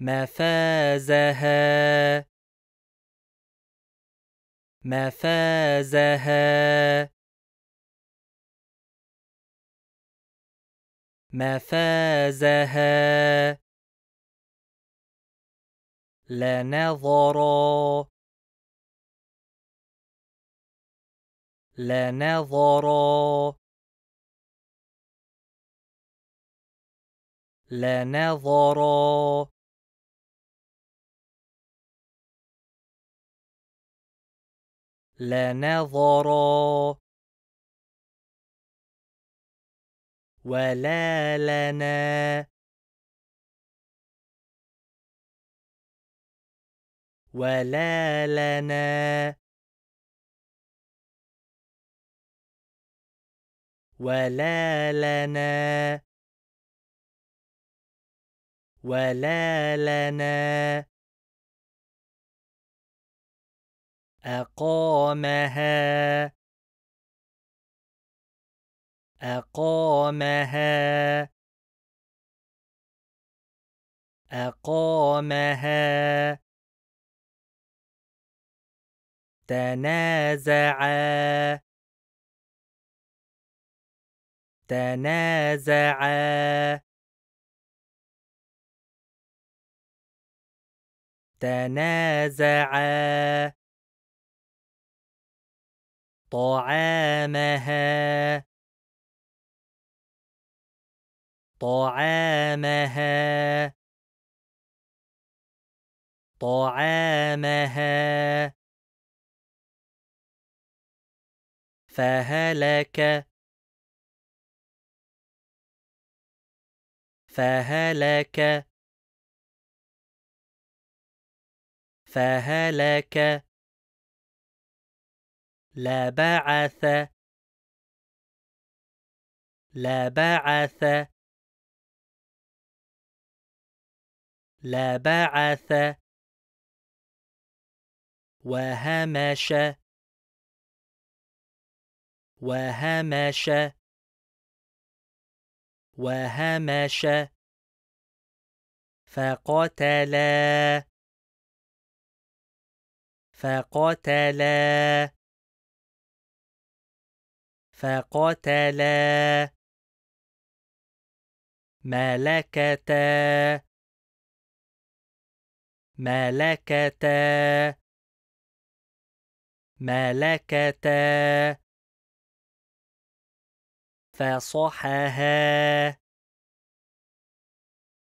مفازها مفازها مفازها لنظرا لنظرا لنظرا لنظر ولا لنا ولا لنا ولا لنا ولا لنا أقامها أقامها أقامها تنازع تنازع تنازع طعامها طعامها طعامها فهلك فهلك فهلك لا بعث لا بعث لا بعث وهمش وهمش وهمش فقتل, فقتل فقتلا ملكتا ملكتا ملكتا فصحها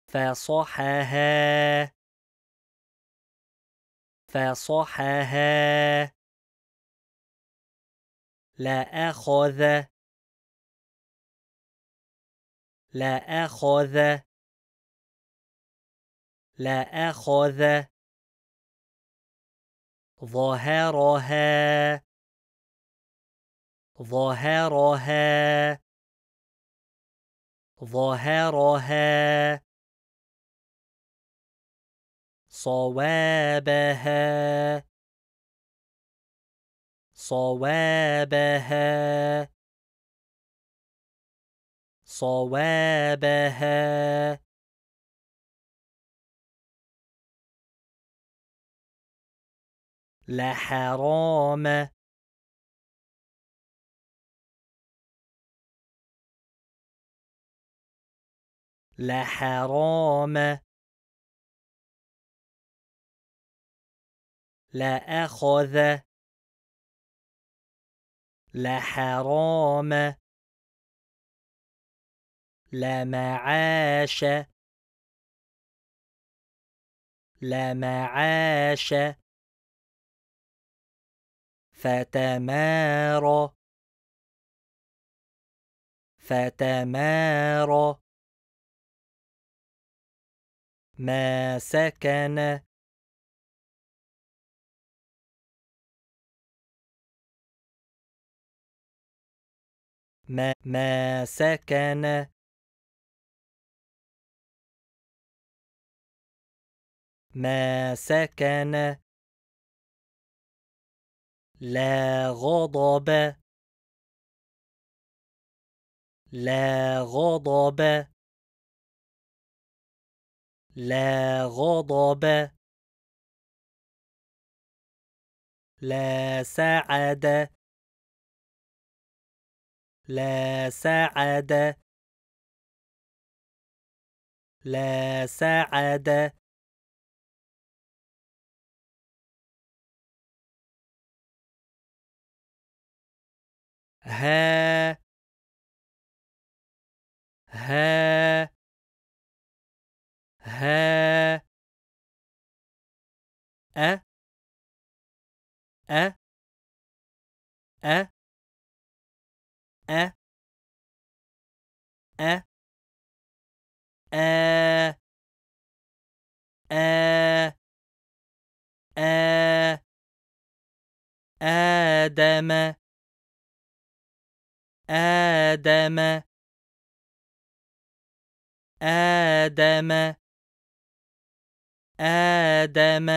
فصحها فصحها لا أخذ لا أخذ لا أخذ ظهرها ظهرها ظهرها صوابها صوابها صوابها لحرام لحرام لأخذ لحرام لا معاش لا معاش فتمارى فتمارى ما سكن ما, ما سكن ما سكن لا غضب لا غضب لا غضب لا سعد لا سعادة لا سعادة ها ها ها أ أ أ أ أ آ آ آ آدم آدم آدم آدم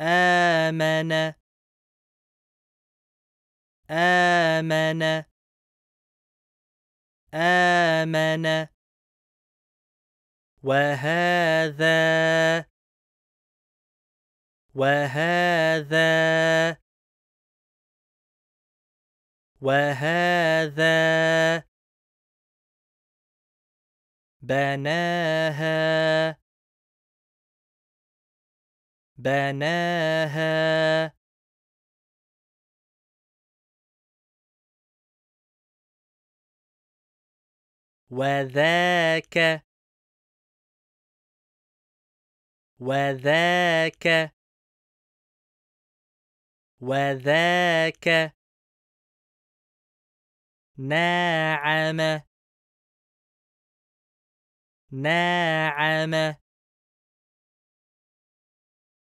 آمن آمن آمن وهذا وهذا وهذا بناها بناها وذاك وذاك وذاك ناعم ناعم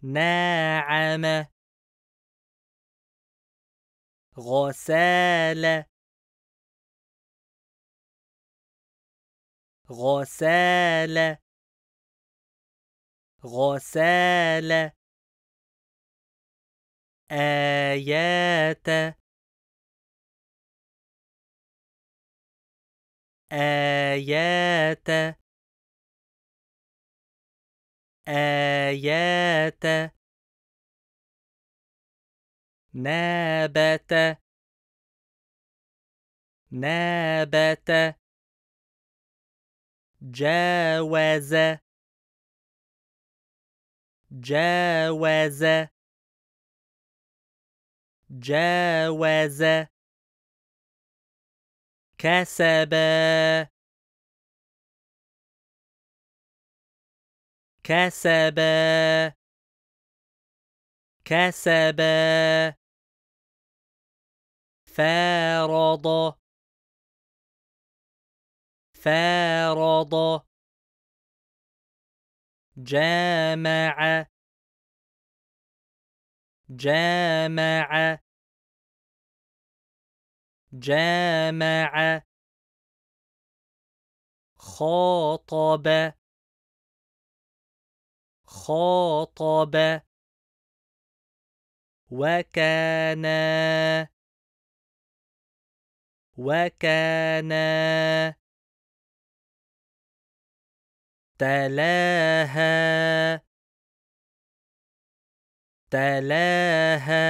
ناعم غسالة غسالة غسالة آيات آيات آيات نابت نابت جاوز جاوز جاوز كسب كسب كسب فارض فارض فارض جامع جامع جامع خاطب خاطب وكان وكان تلاها تلاها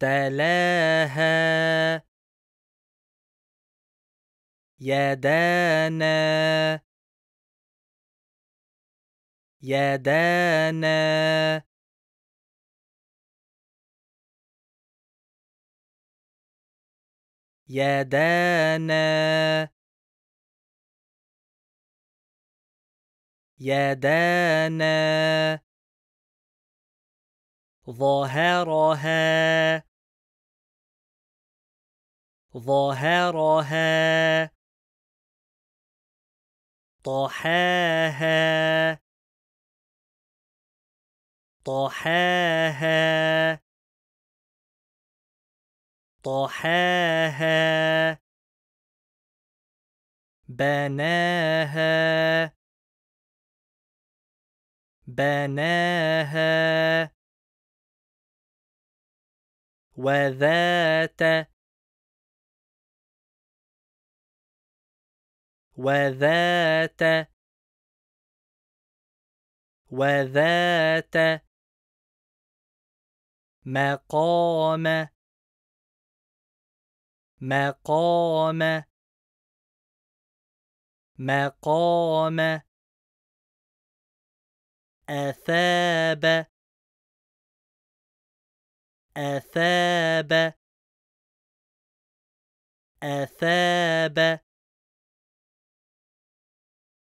تلاها يدانا يدانا يدانا يدانا ظهرها ظهرها طحاها طحاها طحاها بناها بناها وذات وذات وذات مقام مقام مقام أثاب أثاب أثاب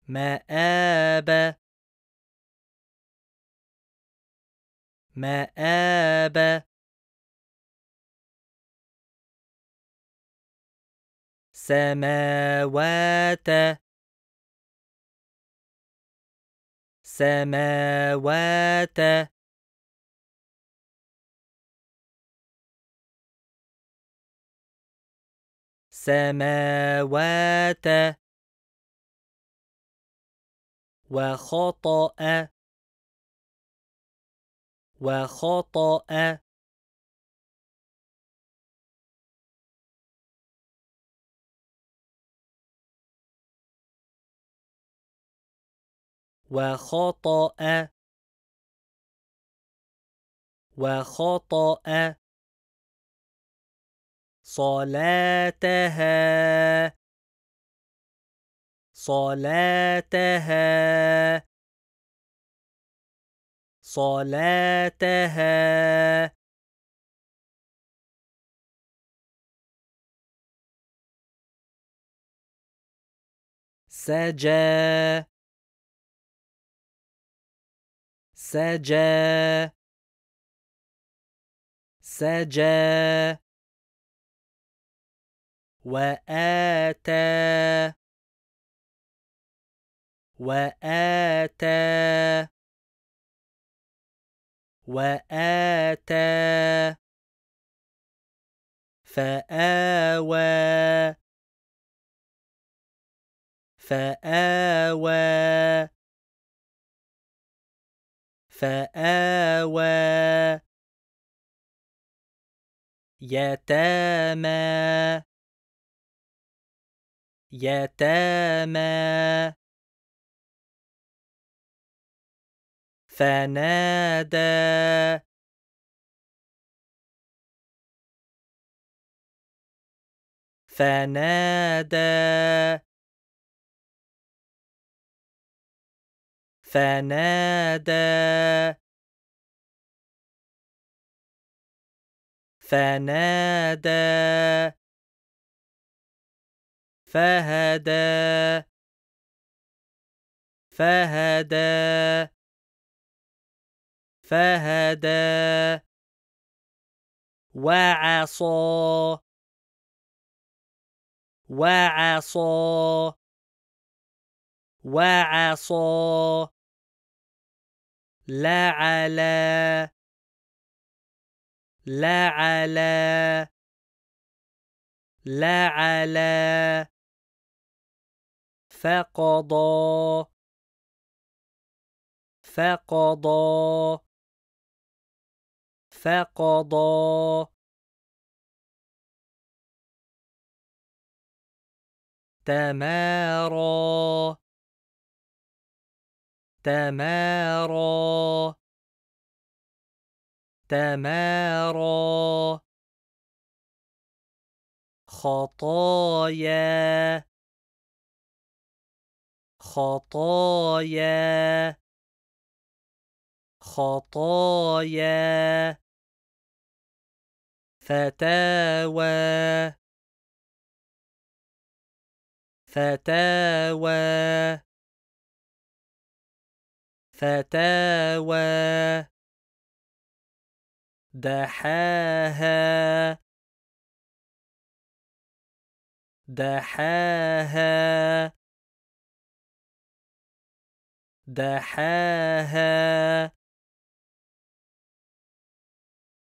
مآب مآب سماوات السماوات سماوات وخطأ وخطأ وخطأ وخطأ صلاتها صلاتها صلاتها سجى سجى سجى وآتى وآتى وآتى فآوى فآوى فآوى يتامى يتامى فنادى فنادى فنادى فنادى فهدى فهدى فهدى وعصى وعصى وعصى لا على لا على لا على فقضى فقضى فقضى تمارى تمارى تمارى خطايا خطايا خطايا فتاوى فتاوى فتاوى دحاها دحاها دحاها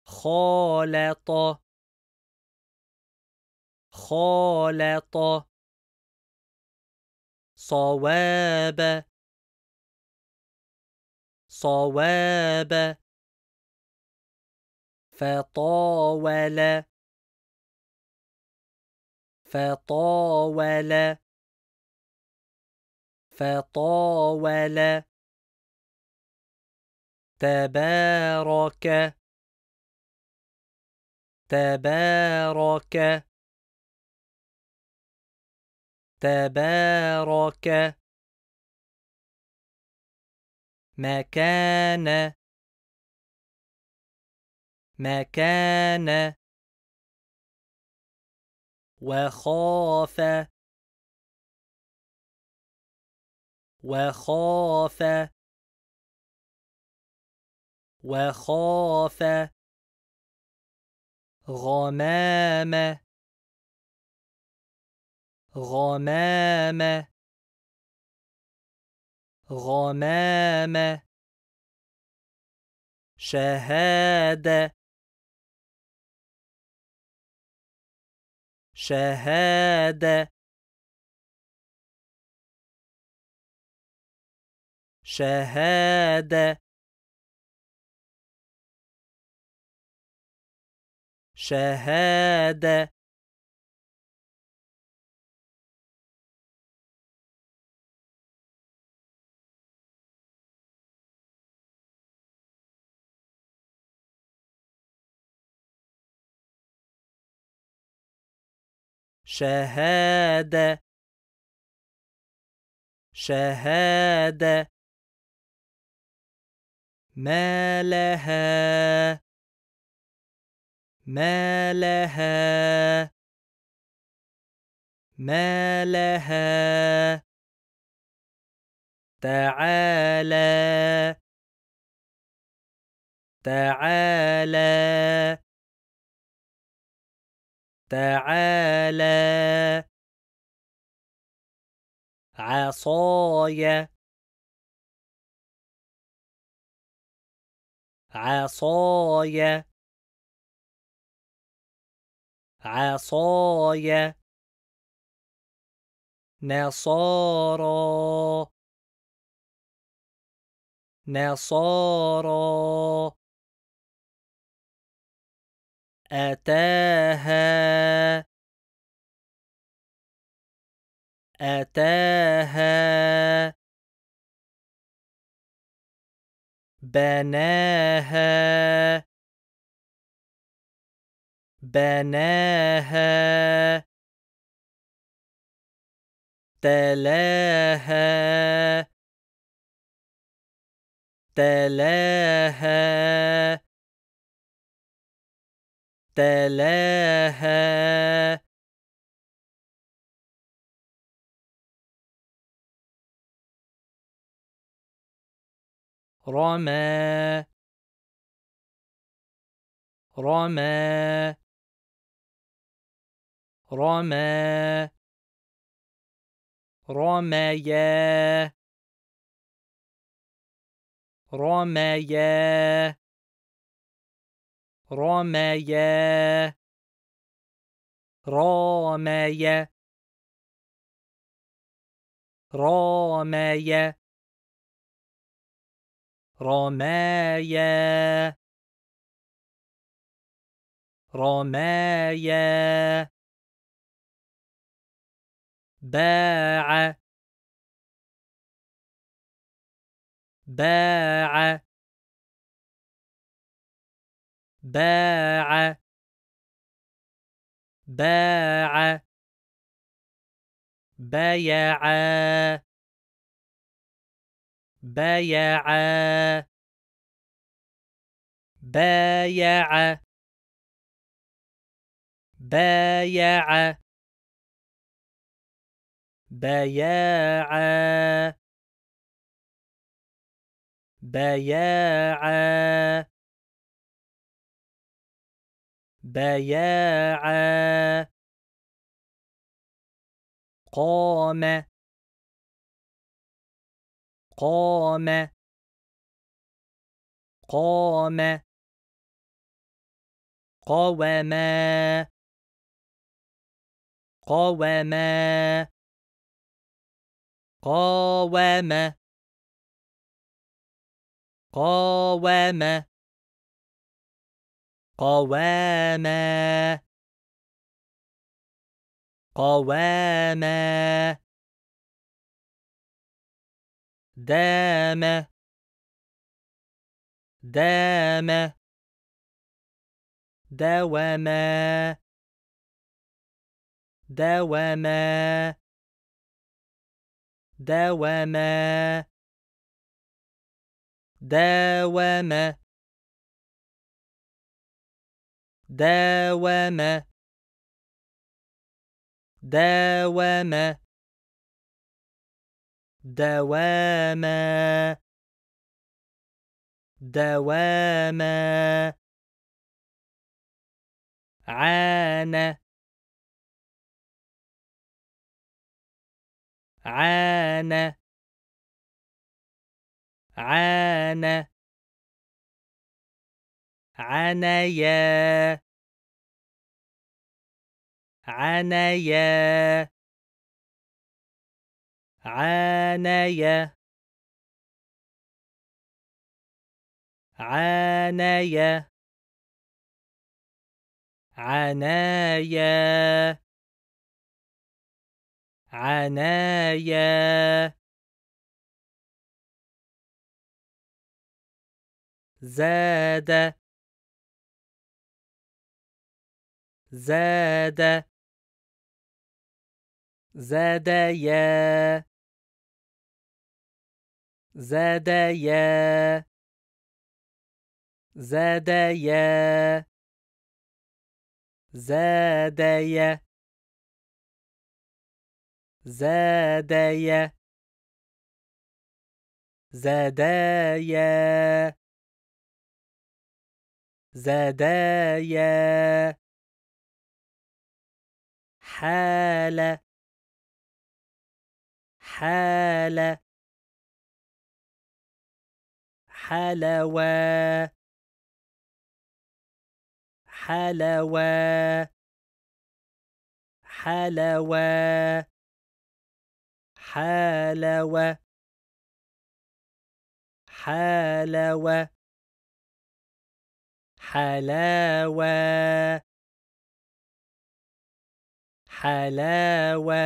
خالط خالط صواب صواب فطاول فطاول فطاول تبارك تبارك تبارك مكان مكان وخاف وخاف وخاف غمامه غمامه غمامة شهادة شهادة شهادة شهادة شهادة شهادة ما لها ما لها ما لها تعالى تعالى تعالى عصايا عصايا عصايا نصارى نصارى أتاها أتاها بناها بناها تلاها تلاها تلاها رمى رمى رمى رميا رميا رميا رميا رميا رمايا رمايا باع باع باع باع بايع بايع بايع بايع بايع بايع بياعا قام قام قام قوما قوما قاوم قاوم قواما قواما دام دام دوما دوما دوما دوما Deweme. Deweme. Deweme. Deweme. عانى عانى عانى عنايا عنايا عنايا عنايا عنايا عنايا زاد زاد زاد زاد زاد يا يا يا زاد يا زاد يا زاد يا حال حال حلوى حلوى حلوى حلوى حلوى حلاوة حلاوة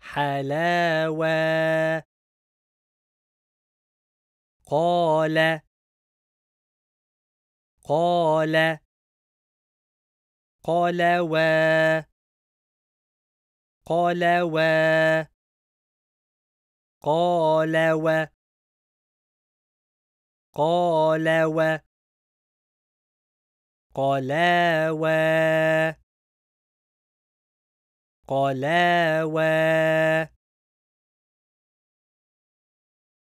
حلاوة قال قال قال و, قال و قلاوة قلاوة